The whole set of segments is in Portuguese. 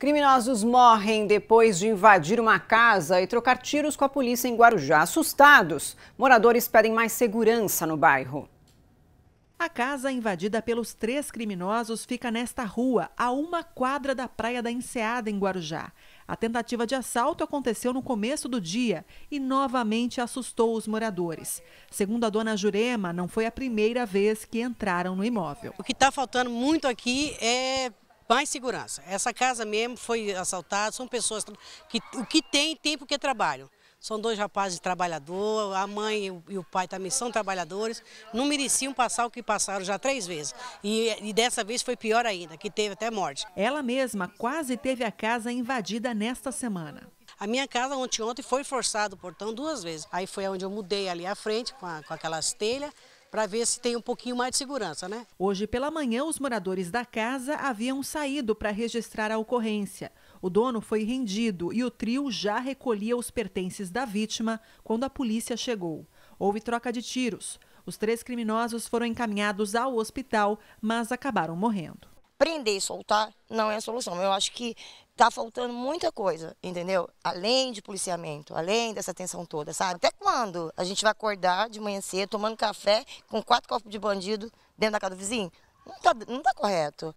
Criminosos morrem depois de invadir uma casa e trocar tiros com a polícia em Guarujá. Assustados, moradores pedem mais segurança no bairro. A casa invadida pelos três criminosos fica nesta rua, a uma quadra da Praia da Enseada, em Guarujá. A tentativa de assalto aconteceu no começo do dia e novamente assustou os moradores. Segundo a dona Jurema, não foi a primeira vez que entraram no imóvel. O que está faltando muito aqui é mais segurança. Essa casa mesmo foi assaltada, são pessoas que o que tem, tem porque trabalham. São dois rapazes trabalhadores, a mãe e o pai também são trabalhadores, não mereciam passar o que passaram já três vezes. E, e dessa vez foi pior ainda, que teve até morte. Ela mesma quase teve a casa invadida nesta semana. A minha casa ontem ontem foi forçado o portão duas vezes. Aí foi onde eu mudei ali à frente com, a, com aquelas telhas para ver se tem um pouquinho mais de segurança, né? Hoje pela manhã, os moradores da casa haviam saído para registrar a ocorrência. O dono foi rendido e o trio já recolhia os pertences da vítima quando a polícia chegou. Houve troca de tiros. Os três criminosos foram encaminhados ao hospital, mas acabaram morrendo prender e soltar não é a solução. Eu acho que tá faltando muita coisa, entendeu? Além de policiamento, além dessa tensão toda, sabe? Até quando a gente vai acordar de manhã cedo tomando café com quatro copos de bandido dentro da casa do vizinho? Não tá, não tá correto.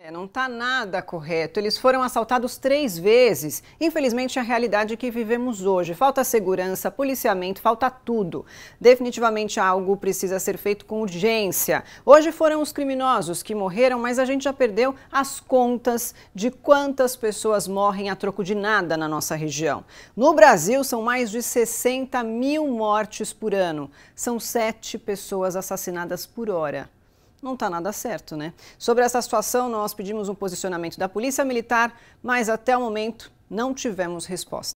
É, não está nada correto. Eles foram assaltados três vezes. Infelizmente, é a realidade que vivemos hoje. Falta segurança, policiamento, falta tudo. Definitivamente algo precisa ser feito com urgência. Hoje foram os criminosos que morreram, mas a gente já perdeu as contas de quantas pessoas morrem a troco de nada na nossa região. No Brasil, são mais de 60 mil mortes por ano. São sete pessoas assassinadas por hora não está nada certo, né? Sobre essa situação, nós pedimos um posicionamento da Polícia Militar, mas até o momento não tivemos resposta.